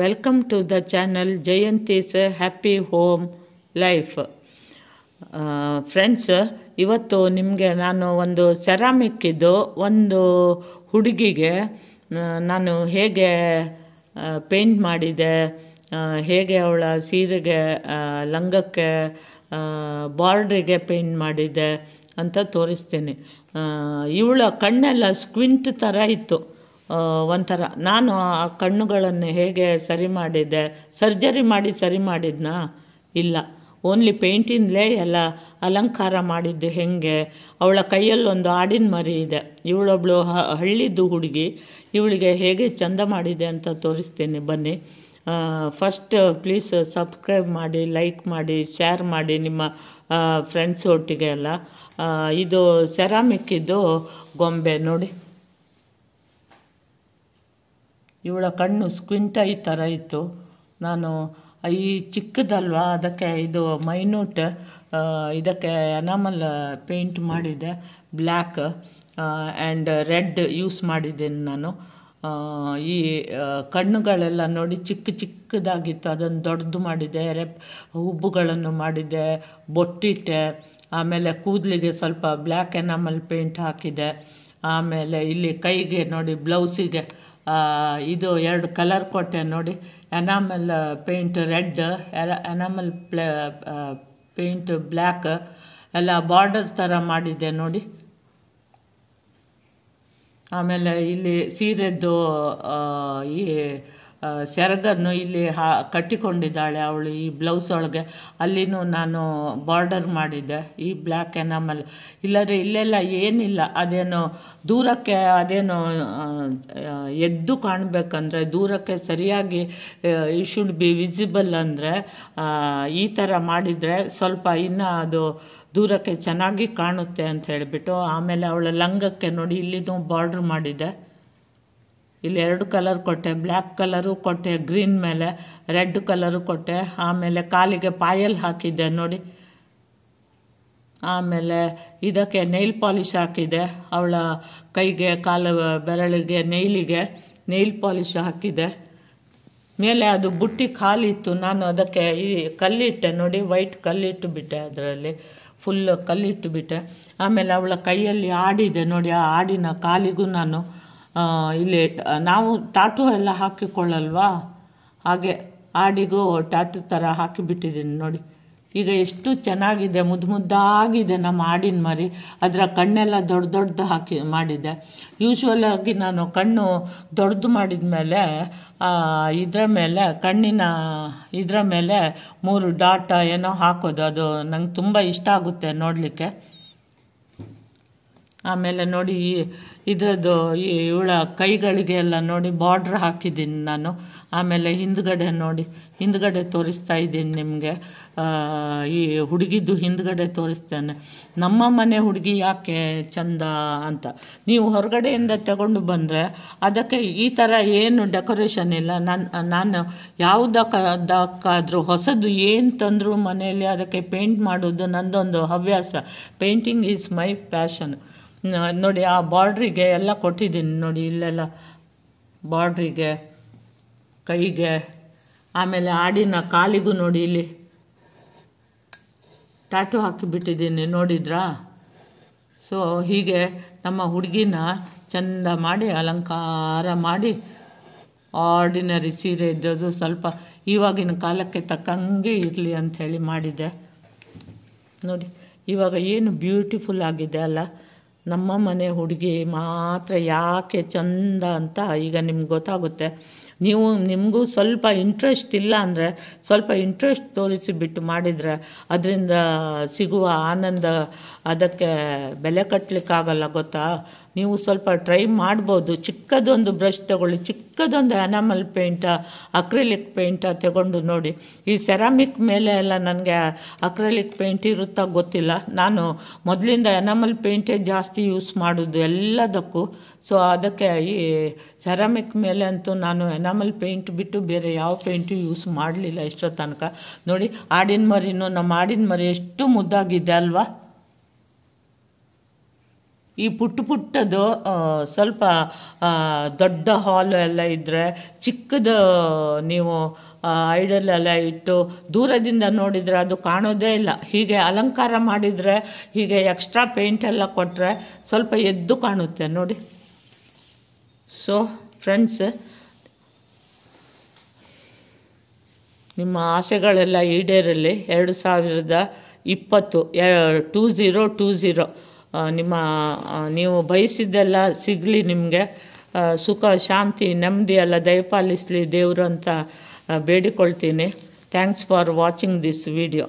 welcome to the channel Jayanthi's happy home life friends ಇವತ್ತು ನಿಮಗೆ ನಾನು ಒಂದು ಸೆರಾಮಿಕ್ಕಿದ್ದು ಒಂದು ಹುಡುಗಿಗೆ ನಾನು ಹೇಗೆ ಪೇಂಟ್ ಮಾಡಿದೆ ಹೇಗೆ ಅವಳ ಸೀರೆಗೆ ಲಂಗಕ್ಕೆ ಬಾರ್ಡ್ರಿಗೆ ಪೇಂಟ್ ಮಾಡಿದೆ ಅಂತ ತೋರಿಸ್ತೀನಿ ಇವಳ ಕಣ್ಣೆಲ್ಲ ಸ್ಕ್ವಿಂಟ್ ಥರ ಇತ್ತು ಒಂಥರ ನಾನು ಆ ಕಣ್ಣುಗಳನ್ನು ಹೇಗೆ ಸರಿ ಮಾಡಿದ್ದೆ ಸರ್ಜರಿ ಮಾಡಿ ಸರಿ ಮಾಡಿದ್ನಾ ಇಲ್ಲ ಓನ್ಲಿ ಪೇಂಟಿಂದಲೇ ಎಲ್ಲ ಅಲಂಕಾರ ಮಾಡಿದ್ದು ಹೇಗೆ ಅವಳ ಕೈಯಲ್ಲೊಂದು ಆಡಿನ ಮರಿ ಇದೆ ಇವಳೊಬ್ಳು ಹಳ್ಳಿದ್ದು ಹುಡುಗಿ ಇವಳಿಗೆ ಹೇಗೆ ಚಂದ ಮಾಡಿದೆ ಅಂತ ತೋರಿಸ್ತೀನಿ ಬನ್ನಿ ಫಸ್ಟ್ ಪ್ಲೀಸ್ ಸಬ್ಸ್ಕ್ರೈಬ್ ಮಾಡಿ ಲೈಕ್ ಮಾಡಿ ಶೇರ್ ಮಾಡಿ ನಿಮ್ಮ ಫ್ರೆಂಡ್ಸ್ ಒಟ್ಟಿಗೆ ಎಲ್ಲ ಇದು ಸೆರಾಮಿಕ್ಕಿದ್ದು ಗೊಂಬೆ ನೋಡಿ ಇವಳ ಕಣ್ಣು ಸ್ಕ್ವಿಂಟ್ ಐ ಥರ ಇತ್ತು ನಾನು ಈ ಚಿಕ್ಕದಲ್ವಾ ಅದಕ್ಕೆ ಇದು ಮೈನ್ಯೂಟ್ ಇದಕ್ಕೆ ಎನಾಮಲ್ ಪೇಂಟ್ ಮಾಡಿದೆ ಬ್ಲ್ಯಾಕ್ ಆ್ಯಂಡ್ ರೆಡ್ ಯೂಸ್ ಮಾಡಿದ್ದೀನಿ ನಾನು ಈ ಕಣ್ಣುಗಳೆಲ್ಲ ನೋಡಿ ಚಿಕ್ಕ ಚಿಕ್ಕದಾಗಿತ್ತು ಅದನ್ನು ದೊಡ್ಡದು ಮಾಡಿದೆ ರೆಪ್ ಹುಬ್ಬುಗಳನ್ನು ಮಾಡಿದೆ ಬೊಟ್ಟಿಟ್ಟೆ ಆಮೇಲೆ ಕೂದಲಿಗೆ ಸ್ವಲ್ಪ ಬ್ಲ್ಯಾಕ್ ಎನಾಮಲ್ ಪೇಂಟ್ ಹಾಕಿದೆ ಆಮೇಲೆ ಇಲ್ಲಿ ಕೈಗೆ ನೋಡಿ ಬ್ಲೌಸಿಗೆ ಇದು ಎರಡು ಕಲರ್ ಕೊಟ್ಟೆ ನೋಡಿ enamel paint red enamel play paint black ಎಲ್ಲ ಬಾರ್ಡರ್ ಥರ ಮಾಡಿದ್ದೆ ನೋಡಿ ಆಮೇಲೆ ಇಲ್ಲಿ ಸೀರೆದ್ದು ಈ ಸೆರಗನ್ನು ಇಲ್ಲಿ ಹಾ ಕಟ್ಟಿಕೊಂಡಿದ್ದಾಳೆ ಅವಳು ಈ ಬ್ಲೌಸ್ ಒಳಗೆ ಅಲ್ಲಿನೂ ನಾನು ಬಾರ್ಡರ್ ಮಾಡಿದ್ದೆ ಈ ಬ್ಲ್ಯಾಕ್ ಎನಾಮಲ್ ಇಲ್ಲದ್ರೆ ಇಲ್ಲೆಲ್ಲ ಏನಿಲ್ಲ ಅದೇನು ದೂರಕ್ಕೆ ಅದೇನು ಎದ್ದು ಕಾಣಬೇಕಂದ್ರೆ ದೂರಕ್ಕೆ ಸರಿಯಾಗಿ ಈ ಶುಡ್ ಬಿ ವಿಸಿಬಲ್ ಅಂದರೆ ಈ ಥರ ಮಾಡಿದರೆ ಸ್ವಲ್ಪ ಇನ್ನು ಅದು ದೂರಕ್ಕೆ ಚೆನ್ನಾಗಿ ಕಾಣುತ್ತೆ ಅಂತ ಹೇಳಿಬಿಟ್ಟು ಆಮೇಲೆ ಅವಳ ಲಂಗಕ್ಕೆ ನೋಡಿ ಇಲ್ಲಿನೂ ಬಾರ್ಡ್ರ್ ಮಾಡಿದ್ದೆ ಇಲ್ಲಿ ಎರಡು ಕಲರ್ ಕೊಟ್ಟೆ ಬ್ಲ್ಯಾಕ್ ಕಲರು ಕೊಟ್ಟೆ ಗ್ರೀನ್ ಮೇಲೆ ರೆಡ್ ಕಲರು ಕೊಟ್ಟೆ ಆಮೇಲೆ ಕಾಲಿಗೆ ಪಾಯಲ್ ಹಾಕಿದ್ದೆ ನೋಡಿ ಆಮೇಲೆ ಇದಕ್ಕೆ ನೈಲ್ ಪಾಲಿಶ್ ಹಾಕಿದೆ ಅವಳ ಕೈಗೆ ಕಾಲು ಬೆರಳಿಗೆ ನೈಲಿಗೆ ನೈಲ್ ಪಾಲಿಶ್ ಹಾಕಿದೆ ಮೇಲೆ ಅದು ಬುಟ್ಟಿ ಖಾಲಿತ್ತು ನಾನು ಅದಕ್ಕೆ ಈ ಕಲ್ಲಿಟ್ಟೆ ನೋಡಿ ವೈಟ್ ಕಲ್ಲಿಟ್ಟು ಬಿಟ್ಟೆ ಅದರಲ್ಲಿ ಫುಲ್ ಕಲ್ಲಿಟ್ಟು ಬಿಟ್ಟೆ ಆಮೇಲೆ ಅವಳ ಕೈಯಲ್ಲಿ ಆಡಿದೆ ನೋಡಿ ಆ ಆಡಿನ ಕಾಲಿಗೂ ನಾನು ಇಲ್ಲಿ ನಾವು ಟಾಟು ಎಲ್ಲ ಹಾಕಿಕೊಳ್ಳಲ್ವಾ ಹಾಗೆ ಆಡಿಗೂ ಟಾಟು ಥರ ಹಾಕಿಬಿಟ್ಟಿದ್ದೀನಿ ನೋಡಿ ಈಗ ಎಷ್ಟು ಚೆನ್ನಾಗಿದೆ ಮುದ್ದು ಮುದ್ದಾಗಿದೆ ನಮ್ಮ ಹಾಡಿನ ಮರಿ ಅದರ ಕಣ್ಣೆಲ್ಲ ದೊಡ್ಡ ದೊಡ್ಡದು ಹಾಕಿ ಮಾಡಿದ್ದೆ ಯೂಶ್ವಲಾಗಿ ನಾನು ಕಣ್ಣು ದೊಡ್ಡದು ಮಾಡಿದ ಮೇಲೆ ಇದರ ಮೇಲೆ ಕಣ್ಣಿನ ಇದರ ಮೇಲೆ ಮೂರು ಡಾಟ್ ಏನೋ ಹಾಕೋದು ಅದು ನಂಗೆ ತುಂಬ ಇಷ್ಟ ಆಗುತ್ತೆ ನೋಡಲಿಕ್ಕೆ ಆಮೇಲೆ ನೋಡಿ ಈ ಇದರದ್ದು ಈ ಇವಳ ಕೈಗಳಿಗೆ ಎಲ್ಲ ನೋಡಿ ಬಾರ್ಡ್ರ್ ಹಾಕಿದ್ದೀನಿ ನಾನು ಆಮೇಲೆ ಹಿಂದ್ಗಡೆ ನೋಡಿ ಹಿಂದ್ಗಡೆ ತೋರಿಸ್ತಾ ಇದ್ದೀನಿ ನಿಮಗೆ ಈ ಹುಡುಗಿದ್ದು ಹಿಂದ್ಗಡೆ ತೋರಿಸ್ತೇನೆ ನಮ್ಮ ಮನೆ ಹುಡುಗಿ ಯಾಕೆ ಚಂದ ಅಂತ ನೀವು ಹೊರಗಡೆಯಿಂದ ತಗೊಂಡು ಬಂದರೆ ಅದಕ್ಕೆ ಈ ಥರ ಏನು ಡೆಕೋರೇಷನ್ ಇಲ್ಲ ನಾನು ನಾನು ಯಾವುದಕ್ಕಾದ್ರೂ ಹೊಸದು ಏನು ತಂದರೂ ಮನೆಯಲ್ಲಿ ಅದಕ್ಕೆ ಪೇಂಟ್ ಮಾಡೋದು ನಂದೊಂದು ಹವ್ಯಾಸ ಪೇಂಟಿಂಗ್ ಈಸ್ ಮೈ ಪ್ಯಾಷನ್ ನೋಡಿ ಆ ಬಾರ್ಡ್ರಿಗೆ ಎಲ್ಲ ಕೊಟ್ಟಿದ್ದೀನಿ ನೋಡಿ ಇಲ್ಲೆಲ್ಲ ಬಾರ್ಡ್ರಿಗೆ ಕೈಗೆ ಆಮೇಲೆ ಆಡಿನ ಕಾಲಿಗೂ ನೋಡಿ ಇಲ್ಲಿ ಟ್ಯಾಟು ಹಾಕಿಬಿಟ್ಟಿದ್ದೀನಿ ನೋಡಿದ್ರಾ ಸೊ ಹೀಗೆ ನಮ್ಮ ಹುಡುಗಿನ ಚಂದ ಮಾಡಿ ಅಲಂಕಾರ ಮಾಡಿ ಆರ್ಡಿನರಿ ಸೀರೆ ಇದ್ದದ್ದು ಸ್ವಲ್ಪ ಇವಾಗಿನ ಕಾಲಕ್ಕೆ ತಕ್ಕಂಗೆ ಇರಲಿ ಅಂಥೇಳಿ ಮಾಡಿದೆ ನೋಡಿ ಇವಾಗ ಏನು ಬ್ಯೂಟಿಫುಲ್ ಆಗಿದೆ ಅಲ್ಲ ನಮ್ಮ ಮನೆ ಹುಡುಗಿ ಮಾತ್ರ ಯಾಕೆ ಚಂದ ಅಂತ ಈಗ ನಿಮ್ಗೆ ಗೊತ್ತಾಗುತ್ತೆ ನೀವು ನಿಮಗೂ ಸ್ವಲ್ಪ ಇಂಟ್ರೆಸ್ಟ್ ಇಲ್ಲ ಅಂದರೆ ಸ್ವಲ್ಪ ಇಂಟ್ರೆಸ್ಟ್ ತೋರಿಸಿ ಬಿಟ್ಟು ಮಾಡಿದರೆ ಅದರಿಂದ ಸಿಗುವ ಆನಂದ ಅದಕ್ಕೆ ಬೆಲೆ ಕಟ್ಟಲಿಕ್ಕಾಗಲ್ಲ ಗೊತ್ತಾ ನೀವು ಸ್ವಲ್ಪ ಟ್ರೈ ಮಾಡ್ಬೋದು ಚಿಕ್ಕದೊಂದು ಬ್ರಷ್ ತಗೊಳ್ಳಿ ಚಿಕ್ಕದೊಂದು ಅನಾಮಲ್ ಪೇಂಟ ಅಕ್ರಿಲಿಕ್ ಪೇಂಟ ತಗೊಂಡು ನೋಡಿ ಈ ಸೆರಾಮಿಕ್ ಮೇಲೆ ಎಲ್ಲ ನನಗೆ ಅಕ್ರಿಲಿಕ್ ಪೇಂಟ್ ಇರುತ್ತಾ ಗೊತ್ತಿಲ್ಲ ನಾನು ಮೊದಲಿಂದ ಎನಾಮಲ್ ಪೇಂಟೇ ಜಾಸ್ತಿ ಯೂಸ್ ಮಾಡೋದು ಎಲ್ಲದಕ್ಕೂ ಸೊ ಅದಕ್ಕೆ ಈ ಸೆರಾಮಿಕ್ ಮೇಲೆ ಅಂತೂ ನಾನು ಎನಾಮಲ್ ಪೇಂಟ್ ಬಿಟ್ಟು ಬೇರೆ ಯಾವ ಪೇಂಟು ಯೂಸ್ ಮಾಡಲಿಲ್ಲ ಎಷ್ಟೋ ತನಕ ನೋಡಿ ಆಡಿನ ಮರಿನೂ ನಮ್ಮ ಆಡಿನ ಮರಿ ಎಷ್ಟು ಮುದ್ದಾಗಿದೆ ಅಲ್ವಾ ಈ ಪುಟ್ಟ ಪುಟ್ಟದು ಸ್ವಲ್ಪ ದೊಡ್ಡ ಹಾಲ್ ಎಲ್ಲ ಇದ್ದರೆ ಚಿಕ್ಕದು ನೀವು ಐಡಲ್ ಎಲ್ಲ ಇಟ್ಟು ದೂರದಿಂದ ನೋಡಿದರೆ ಅದು ಕಾಣೋದೇ ಇಲ್ಲ ಹೀಗೆ ಅಲಂಕಾರ ಮಾಡಿದರೆ ಹೀಗೆ ಎಕ್ಸ್ಟ್ರಾ ಪೇಂಟ್ ಎಲ್ಲ ಕೊಟ್ಟರೆ ಸ್ವಲ್ಪ ಎದ್ದು ಕಾಣುತ್ತೆ ನೋಡಿ ಸೊ ಫ್ರೆಂಡ್ಸ್ ನಿಮ್ಮ ಆಸೆಗಳೆಲ್ಲ ಈಡೇರಲ್ಲಿ ಎರಡು ಸಾವಿರದ ಇಪ್ಪತ್ತು ಟೂ ಝೀರೋ ಟೂ ಝೀರೋ ನಿಮ್ಮ ನೀವು ಬಯಸಿದ್ದೆಲ್ಲ ಸಿಗಲಿ ನಿಮಗೆ ಸುಖ ಶಾಂತಿ ನೆಮ್ಮದಿ ಎಲ್ಲ ದಯಪಾಲಿಸಲಿ ದೇವರು ಅಂತ ಬೇಡಿಕೊಳ್ತೀನಿ thanks for watching this video